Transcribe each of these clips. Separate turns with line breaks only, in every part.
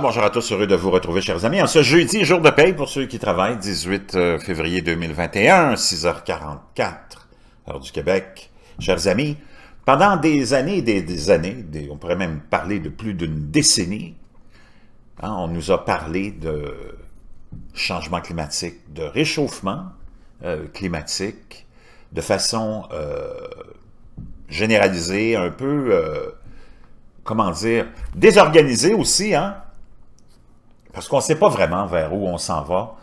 bonjour à tous, heureux de vous retrouver, chers amis. En ce jeudi, jour de paye pour ceux qui travaillent, 18 euh, février 2021, 6h44, heure du Québec. Chers amis, pendant des années, des, des années, on pourrait même parler de plus d'une décennie, hein, on nous a parlé de changement climatique, de réchauffement euh, climatique, de façon euh, généralisée, un peu... comment dire, désorganisée aussi, hein? Parce qu'on ne sait pas vraiment vers où on s'en va.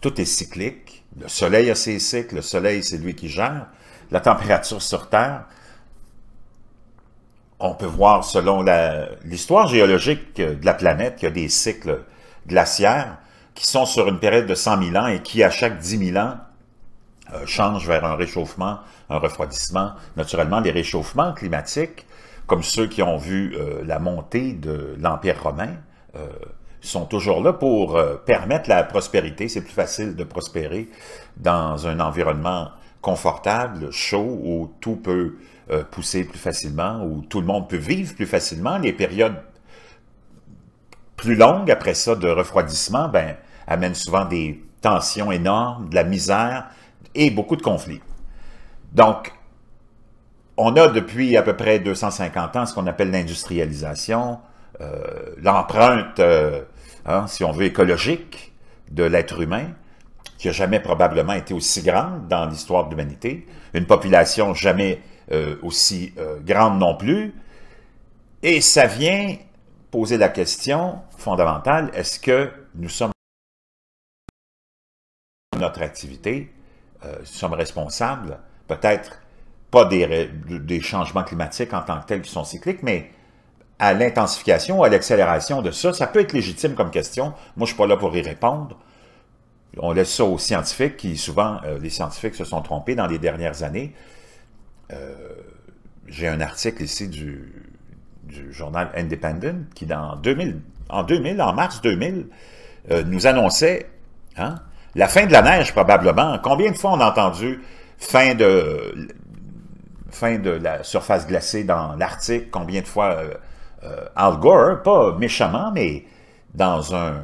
Tout est cyclique. Le soleil a ses cycles. Le soleil, c'est lui qui gère. La température sur Terre, on peut voir selon l'histoire géologique de la planète qu'il y a des cycles glaciaires qui sont sur une période de 100 000 ans et qui, à chaque 10 000 ans, euh, changent vers un réchauffement, un refroidissement. Naturellement, des réchauffements climatiques, comme ceux qui ont vu euh, la montée de l'Empire romain, euh, sont toujours là pour euh, permettre la prospérité. C'est plus facile de prospérer dans un environnement confortable, chaud, où tout peut euh, pousser plus facilement, où tout le monde peut vivre plus facilement. Les périodes plus longues après ça de refroidissement ben, amènent souvent des tensions énormes, de la misère et beaucoup de conflits. Donc, on a depuis à peu près 250 ans ce qu'on appelle l'industrialisation, euh, l'empreinte, euh, hein, si on veut, écologique de l'être humain, qui n'a jamais probablement été aussi grande dans l'histoire de l'humanité, une population jamais euh, aussi grande non plus, et ça vient poser la question fondamentale, est-ce que nous sommes notre activité, sommes responsables, peut-être pas des, des changements climatiques en tant que tels qui sont cycliques, mais à l'intensification, à l'accélération de ça, ça peut être légitime comme question. Moi, je suis pas là pour y répondre. On laisse ça aux scientifiques qui, souvent, euh, les scientifiques se sont trompés dans les dernières années. Euh, j'ai un article ici du, journal Independent qui, dans 2000, en 2000, en mars 2000, euh, nous annonçait hein, la fin de la neige, probablement. Combien de fois on a entendu fin de fin de la surface glacée dans l'Arctique, combien de fois euh, Al Gore, pas méchamment, mais dans un...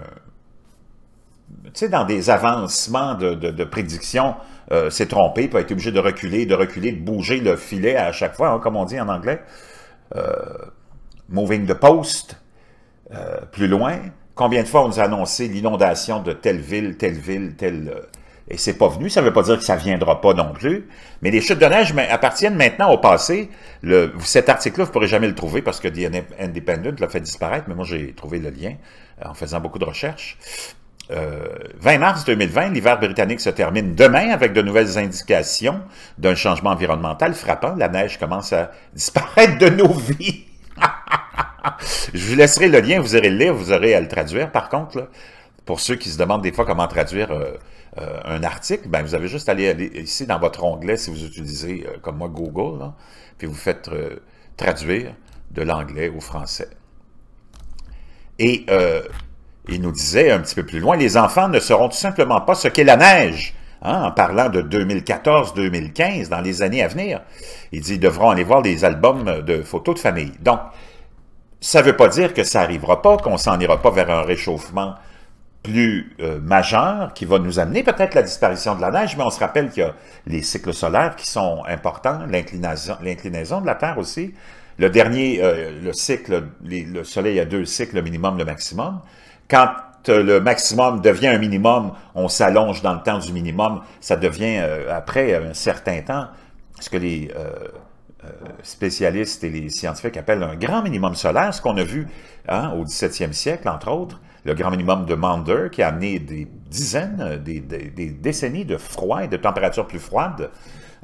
Tu dans des avancements de, prédiction, euh, s'est trompé, puis a été obligé de reculer, de reculer, de bouger le filet à chaque fois, hein, comme on dit en anglais. Euh, moving the post, plus loin. Combien de fois on nous a annoncé l'inondation de telle ville, telle ville, telle et c'est pas venu, ça veut pas dire que ça viendra pas non plus, mais les chutes de neige appartiennent maintenant au passé. Le, cet article-là, vous ne pourrez jamais le trouver parce que The Independent l'a fait disparaître, mais moi j'ai trouvé le lien euh, en faisant beaucoup de recherches. 20 euh, mars 2020, l'hiver britannique se termine demain avec de nouvelles indications d'un changement environnemental frappant. La neige commence à disparaître de nos vies. Je vous laisserai le lien, vous irez le lire, vous aurez à le traduire par contre. Pour ceux qui se demandent des fois comment traduire euh, euh, un article, ben vous avez juste à aller, ici dans votre onglet, si vous utilisez, euh, comme moi, Google, puis vous faites traduire de l'anglais au français. Et il nous disait un petit peu plus loin, les enfants ne sauront tout simplement pas ce qu'est la neige. Hein, en parlant de 2014-2015, dans les années à venir, il dit, ils devront aller voir des albums de photos de famille. Donc, ça ne veut pas dire que ça n'arrivera pas, qu'on s'en ira pas vers un réchauffement plus euh, majeur qui va nous amener peut-être la disparition de la neige, mais on se rappelle qu'il y a les cycles solaires qui sont importants, l'inclinaison de la Terre aussi. Le dernier, euh, le cycle, le Soleil a deux cycles, le minimum, le maximum. Quand euh, le maximum devient un minimum, on s'allonge dans le temps du minimum, ça devient, après un certain temps, ce que les spécialistes et les scientifiques appellent un grand minimum solaire, ce qu'on a vu hein, au 17e siècle, entre autres, le grand minimum de Mander, qui a amené des dizaines, euh, des, décennies de froid et de températures plus froides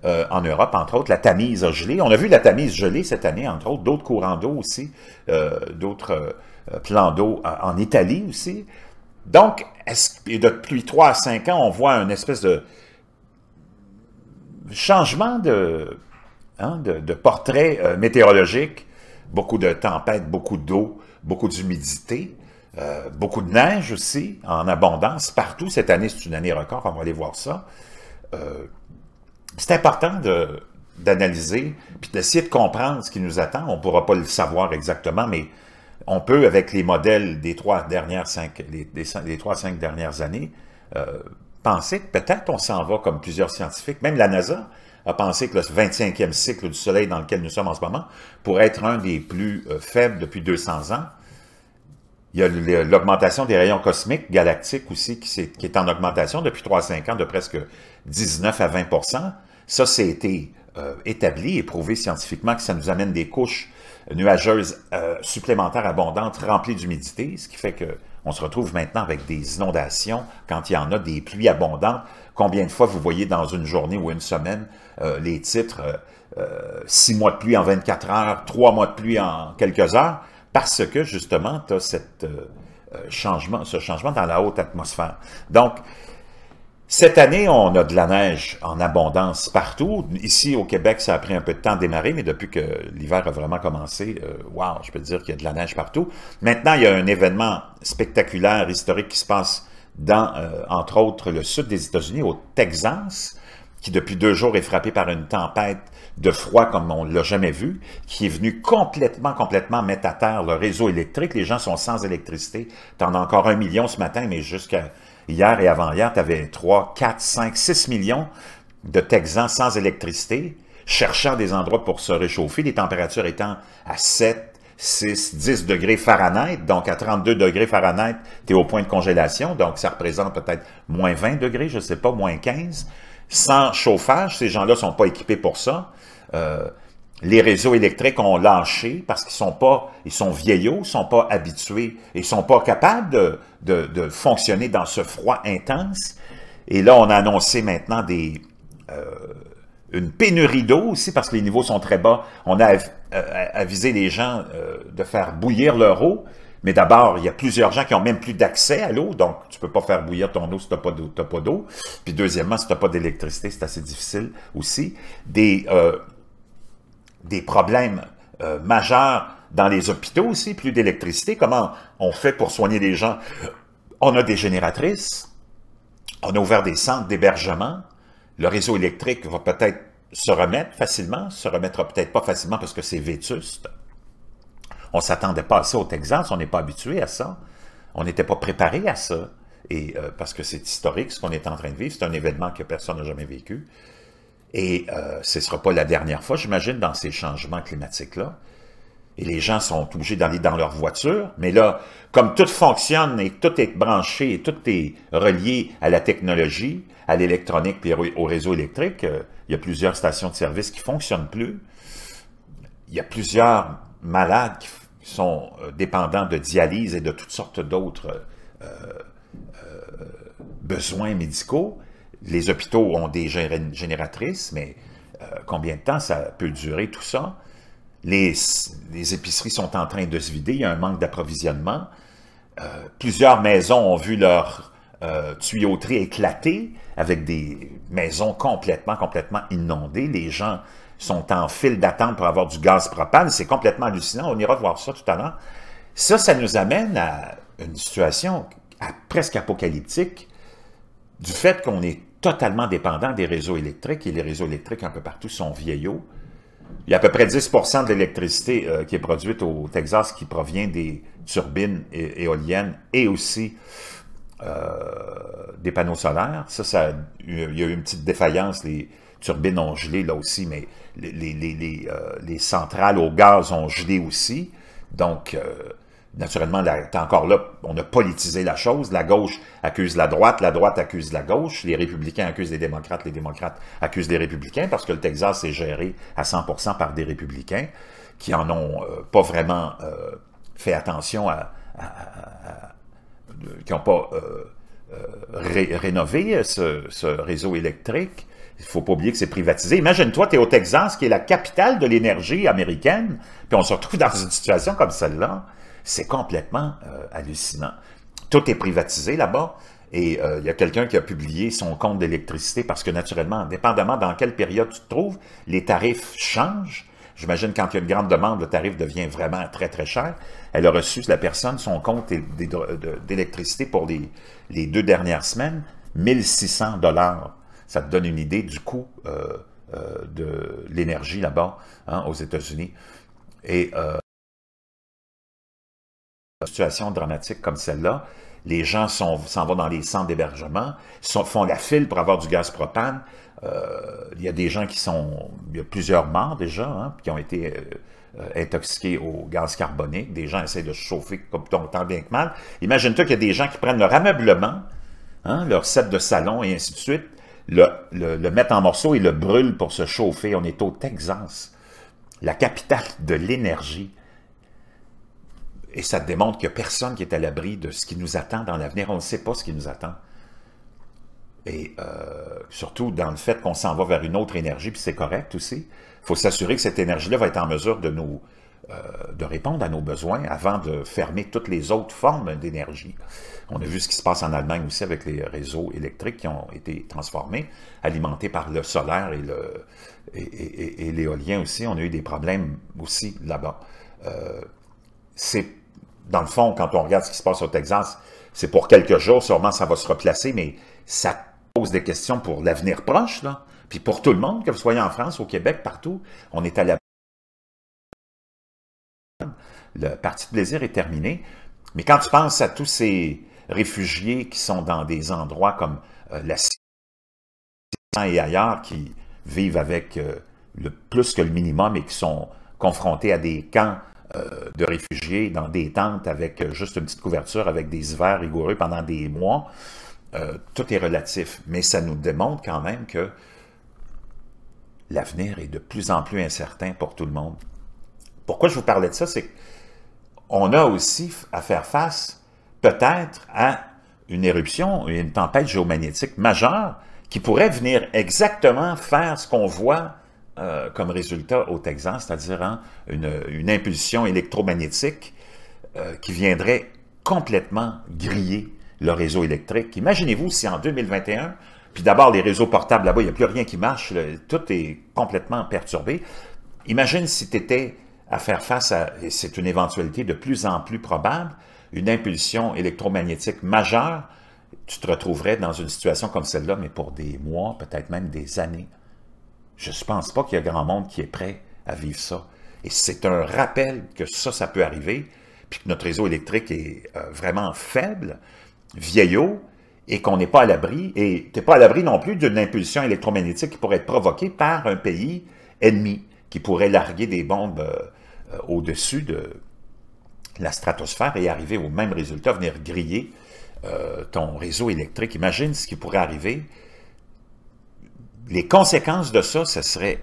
euh, en Europe, entre autres. La Tamise a gelé. On a vu la Tamise gelée cette année, entre autres. D'autres courants d'eau aussi, euh, d'autres plans d'eau en Italie aussi. Donc, depuis trois à cinq ans, on voit une espèce de changement de, hein, de, portrait météorologique. Beaucoup de tempêtes, beaucoup d'eau, beaucoup d'humidité. Euh, beaucoup de neige aussi, en abondance, partout. Cette année, c'est une année record, on va aller voir ça. Euh, c'est important d'analyser, puis d'essayer de comprendre ce qui nous attend. On ne pourra pas le savoir exactement, mais on peut, avec les modèles des trois, dernières cinq, les, trois cinq dernières années, euh, penser que peut-être on s'en va comme plusieurs scientifiques. Même la NASA a pensé que le 25e cycle du Soleil dans lequel nous sommes en ce moment pourrait être un des plus faibles depuis 200 ans. Il y a l'augmentation des rayons cosmiques galactiques aussi qui, est, en augmentation depuis 3-5 ans de presque 19 à 20 Ça, c'est été euh, établi et prouvé scientifiquement que ça nous amène des couches nuageuses euh, supplémentaires abondantes remplies d'humidité, ce qui fait que on se retrouve maintenant avec des inondations quand il y en a des pluies abondantes. Combien de fois vous voyez dans une journée ou une semaine euh, les titres 6 mois de pluie en 24 heures, 3 mois de pluie en quelques heures » parce que justement, tu as euh, euh, ce changement dans la haute atmosphère. Donc, cette année, on a de la neige en abondance partout. Ici, au Québec, ça a pris un peu de temps à démarrer, mais depuis que l'hiver a vraiment commencé, waouh, wow, je peux dire qu'il y a de la neige partout. Maintenant, il y a un événement spectaculaire, historique qui se passe dans, euh, entre autres, le sud des États-Unis, au Texas qui depuis deux jours est frappé par une tempête de froid comme on ne l'a jamais vu, qui est venu complètement, complètement mettre à terre le réseau électrique. Les gens sont sans électricité. Tu en as encore un million ce matin, mais jusqu'à hier et avant-hier, tu avais 3, 4, 5, 6 millions de Texans sans électricité, cherchant des endroits pour se réchauffer, les températures étant à 7, 6, 10 degrés Fahrenheit. Donc, à 32 degrés Fahrenheit, tu es au point de congélation. Donc, ça représente peut-être moins 20 degrés, je ne sais pas, moins 15. Sans chauffage, ces gens-là ne sont pas équipés pour ça. Euh, les réseaux électriques ont lâché parce qu'ils sont pas, ils sont vieillots, sont pas habitués, ils sont pas capables de, fonctionner dans ce froid intense. Et là, on a annoncé maintenant des, euh, une pénurie d'eau aussi parce que les niveaux sont très bas. On a euh, avisé les gens de faire bouillir leur eau. Mais d'abord, il y a plusieurs gens qui n'ont même plus d'accès à l'eau, donc tu ne peux pas faire bouillir ton eau si tu n'as pas d'eau. Puis deuxièmement, si tu n'as pas d'électricité, c'est assez difficile aussi. Des, euh, des problèmes euh, majeurs dans les hôpitaux aussi, plus d'électricité. Comment on fait pour soigner les gens? On a des génératrices, on a ouvert des centres d'hébergement, le réseau électrique va peut-être se remettre facilement, se remettra peut-être pas facilement parce que c'est vétuste. On s'attendait pas à ça au Texas, on n'est pas habitué à ça. On n'était pas préparé à ça. Et euh, parce que c'est historique ce qu'on est en train de vivre, c'est un événement que personne n'a jamais vécu. Et euh, ce ne sera pas la dernière fois, j'imagine, dans ces changements climatiques-là. Et les gens sont obligés d'aller dans leur voiture. Mais là, comme tout fonctionne et tout est branché et tout est relié à la technologie, à l'électronique et au réseau électrique, euh, il y a plusieurs stations de service qui ne fonctionnent plus. Il y a plusieurs malades qui sont euh, dépendants de dialyse et de toutes sortes d'autres euh, euh, besoins médicaux. Les hôpitaux ont des génératrices, mais combien de temps ça peut durer tout ça? Les, les, épiceries sont en train de se vider, il y a un manque d'approvisionnement. plusieurs maisons ont vu leur tuyauterie éclater avec des maisons complètement, complètement inondées. Les gens sont en file d'attente pour avoir du gaz propane. C'est complètement hallucinant. On ira voir ça tout à l'heure. Ça, ça nous amène à une situation presque apocalyptique du fait qu'on est totalement dépendant des réseaux électriques et les réseaux électriques un peu partout sont vieillots. Il y a à peu près 10 de l'électricité euh, qui est produite au Texas qui provient des turbines éoliennes et aussi euh, des panneaux solaires. Ça, ça, il y a eu une petite défaillance. Les turbines ont gelé là aussi, mais euh, les, centrales au gaz ont gelé aussi. Donc, euh, naturellement, encore là, on a politisé la chose. La gauche accuse la droite, la droite accuse la gauche, les républicains accusent les démocrates, les démocrates accusent les républicains, parce que le Texas est géré à 100% par des républicains qui en ont euh, pas vraiment fait attention à... qui n'ont pas rénové ce, réseau électrique. Il faut pas oublier que c'est privatisé. Imagine-toi, tu es au Texas, qui est la capitale de l'énergie américaine, puis on se retrouve dans une situation comme celle-là. C'est complètement euh, hallucinant. Tout est privatisé là-bas. Et euh, il y a quelqu'un qui a publié son compte d'électricité parce que naturellement, indépendamment dans quelle période tu te trouves, les tarifs changent. J'imagine quand il y a une grande demande, le tarif devient vraiment très, très cher. Elle a reçu, la personne, son compte d'électricité pour les, les, deux dernières semaines, 1600 dollars ça te donne une idée du coût euh, euh, de l'énergie là-bas, hein, aux États-Unis. Et euh, une situation dramatique comme celle-là, les gens s'en vont dans les centres d'hébergement, font la file pour avoir du gaz propane. Euh, il y a des gens qui sont... Il y a plusieurs morts déjà, hein, qui ont été intoxiqués au gaz carbonique. Des gens essaient de se chauffer comme tant bien que mal. Imagine-toi qu'il y a des gens qui prennent leur ameublement, hein, leur set de salon et ainsi de suite, le, mettre en morceaux et le brûle pour se chauffer. On est au Texas, la capitale de l'énergie. Et ça démontre qu'il n'y a personne qui est à l'abri de ce qui nous attend dans l'avenir. On ne sait pas ce qui nous attend. Et euh, surtout dans le fait qu'on s'en va vers une autre énergie, puis c'est correct aussi. Il faut s'assurer que cette énergie-là va être en mesure de nous, euh, de répondre à nos besoins avant de fermer toutes les autres formes d'énergie. On a vu ce qui se passe en Allemagne aussi avec les réseaux électriques qui ont été transformés, alimentés par le solaire et le et, l'éolien aussi. On a eu des problèmes aussi là-bas. Euh, c'est dans le fond, quand on regarde ce qui se passe au Texas, c'est pour quelques jours, sûrement ça va se replacer, mais ça pose des questions pour l'avenir proche, là. Puis pour tout le monde, que vous soyez en France, au Québec, partout, on est à la le parti de plaisir est terminé. Mais quand tu penses à tous ces réfugiés qui sont dans des endroits comme euh, la Syrie et ailleurs, qui vivent avec euh, le plus que le minimum et qui sont confrontés à des camps euh, de réfugiés dans des tentes avec juste une petite couverture, avec des hivers rigoureux pendant des mois, tout est relatif. Mais ça nous démontre quand même que l'avenir est de plus en plus incertain pour tout le monde. Pourquoi je vous parlais de ça, c'est on a aussi à faire face peut-être à une éruption une tempête géomagnétique majeure qui pourrait venir exactement faire ce qu'on voit euh, comme résultat au Texas, c'est-à-dire hein, une, impulsion électromagnétique euh, qui viendrait complètement griller le réseau électrique. Imaginez-vous si en 2021, puis d'abord les réseaux portables là-bas, il n'y a plus rien qui marche, tout est complètement perturbé. Imagine si tu étais à faire face à, et c'est une éventualité de plus en plus probable, une impulsion électromagnétique majeure, tu te retrouverais dans une situation comme celle-là, mais pour des mois, peut-être même des années. Je ne pense pas qu'il y a grand monde qui est prêt à vivre ça. Et c'est un rappel que ça, ça peut arriver, puis que notre réseau électrique est euh, vraiment faible, vieillot, et qu'on n'est pas à l'abri, et tu n'es pas à l'abri non plus d'une impulsion électromagnétique qui pourrait être provoquée par un pays ennemi, qui pourrait larguer des bombes euh, euh, au-dessus de la stratosphère et arriver au même résultat, venir griller euh, ton réseau électrique. Imagine ce qui pourrait arriver. Les conséquences de ça, ce serait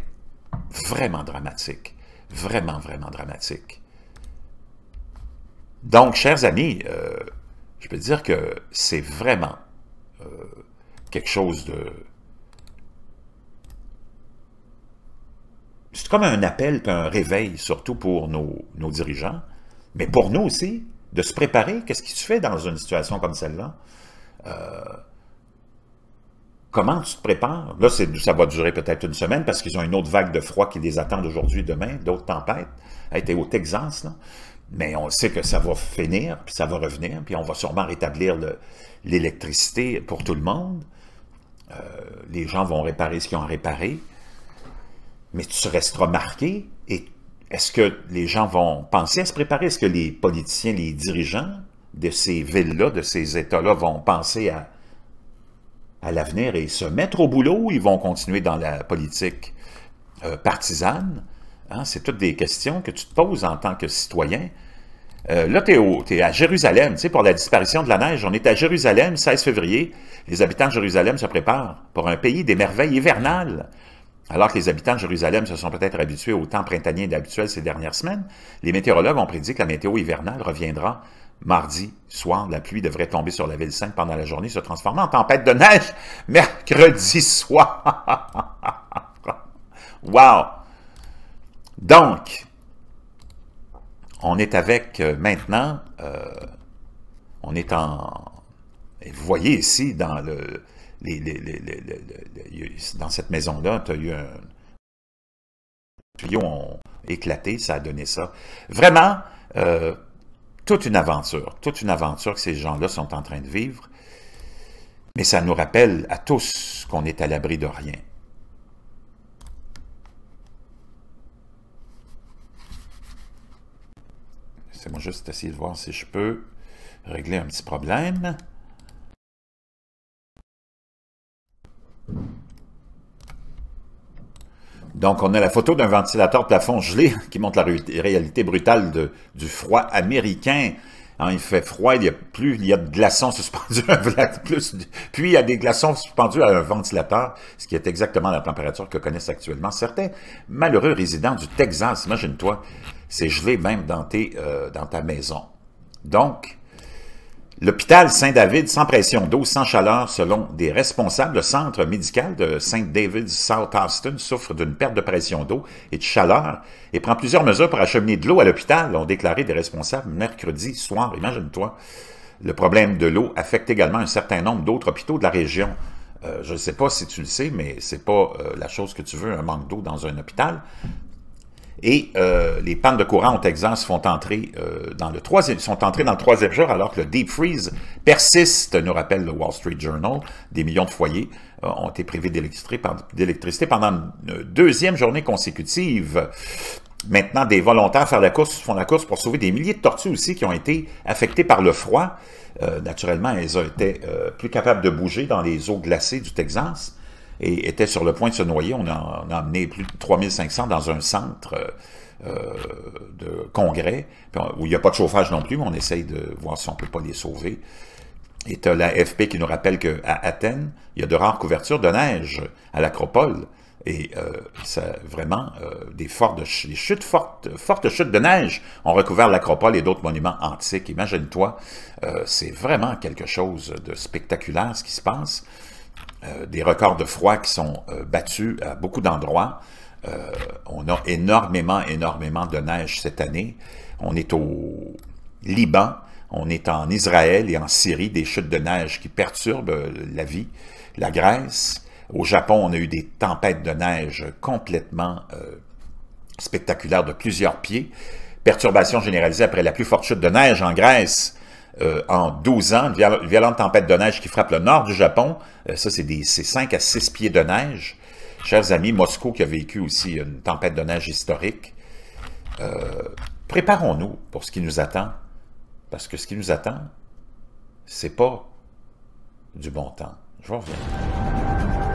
vraiment dramatique. Vraiment, vraiment dramatique. Donc, chers amis, euh, je peux dire que c'est vraiment quelque chose de c'est comme un appel un réveil, surtout pour nos, dirigeants, mais pour nous aussi, de se préparer. Qu'est-ce qui se fait dans une situation comme celle-là? Euh, comment tu te prépares? Là, ça va durer peut-être une semaine parce qu'ils ont une autre vague de froid qui les attend aujourd'hui, demain, d'autres tempêtes. Elle était au Texas, là. Mais on sait que ça va finir, puis ça va revenir, puis on va sûrement rétablir l'électricité pour tout le monde. Euh, les gens vont réparer ce qu'ils ont réparé mais tu resteras marqué et est-ce que les gens vont penser à se préparer? Est-ce que les politiciens, les dirigeants de ces villes-là, de ces États-là vont penser à, à l'avenir et se mettre au boulot ou ils vont continuer dans la politique euh, partisane? Hein, c'est toutes des questions que tu te poses en tant que citoyen. Euh, là, tu es, à Jérusalem, tu sais, pour la disparition de la neige. On est à Jérusalem, 16 février. Les habitants de Jérusalem se préparent pour un pays des merveilles hivernales. Alors que les habitants de Jérusalem se sont peut-être habitués au temps printanier d'habituel ces dernières semaines, les météorologues ont prédit que la météo hivernale reviendra mardi soir. La pluie devrait tomber sur la ville sainte pendant la journée, se transformant en tempête de neige mercredi soir. wow! Donc, on est avec euh, maintenant, euh, on est en... Vous voyez ici dans le, dans cette maison-là, tu as eu un... Les tuyaux ont éclaté, ça a donné ça. Vraiment, euh, toute une aventure, toute une aventure que ces gens-là sont en train de vivre. Mais ça nous rappelle à tous qu'on est à l'abri de rien. C'est moi juste essayer de voir si je peux régler un petit problème. Donc, on a la photo d'un ventilateur plafond gelé qui montre la réalité brutale du froid américain. Hein, il fait froid, il y a plus, il y a de glaçons suspendus plus, puis il y a des glaçons suspendus à un ventilateur, ce qui est exactement la température que connaissent actuellement certains malheureux résidents du Texas. Imagine-toi, c'est gelé même dans, tes, euh, dans ta maison. Donc, L'hôpital Saint-David sans pression d'eau, sans chaleur, selon des responsables, le centre médical de Saint-David South Austin souffre d'une perte de pression d'eau et de chaleur et prend plusieurs mesures pour acheminer de l'eau à l'hôpital, ont déclaré des responsables mercredi soir. Imagine-toi, le problème de l'eau affecte également un certain nombre d'autres hôpitaux de la région. Euh, je ne sais pas si tu le sais, mais ce n'est pas euh, la chose que tu veux, un manque d'eau dans un hôpital. Et euh, les pannes de courant au Texas euh, dans le sont entrées dans le troisième jour alors que le deep freeze persiste, nous rappelle le Wall Street Journal. Des millions de foyers euh, ont été privés d'électricité pendant une deuxième journée consécutive. Maintenant, des volontaires font la course, font la pour sauver des milliers de tortues aussi qui ont été affectées par le froid. naturellement, elles étaient plus capables de bouger dans les eaux glacées du Texas et était sur le point de se noyer. On a, emmené a amené plus de 3500 dans un centre euh, euh, de congrès, où il n'y a pas de chauffage non plus, mais on essaye de voir si on ne peut pas les sauver. Et tu la FP qui nous rappelle qu'à Athènes, il y a de rares couvertures de neige à l'acropole. Et c'est euh, vraiment, des, fortes, chutes fortes, fortes chutes de neige ont recouvert l'acropole et d'autres monuments antiques. Imagine-toi, c'est vraiment quelque chose de spectaculaire ce qui se passe. Euh, des records de froid qui sont euh, battus à beaucoup d'endroits. Euh, on a énormément, énormément de neige cette année. On est au Liban, on est en Israël et en Syrie, des chutes de neige qui perturbent la vie. La Grèce, au Japon, on a eu des tempêtes de neige complètement spectaculaires de plusieurs pieds. Perturbation généralisée après la plus forte chute de neige en Grèce euh, en 12 ans, une violente tempête de neige qui frappe le nord du Japon. Euh, ça, c'est 5 à 6 pieds de neige. Chers amis, Moscou qui a vécu aussi une tempête de neige historique. Euh, préparons-nous pour ce qui nous attend. Parce que ce qui nous attend, c'est pas du bon temps. Je reviens.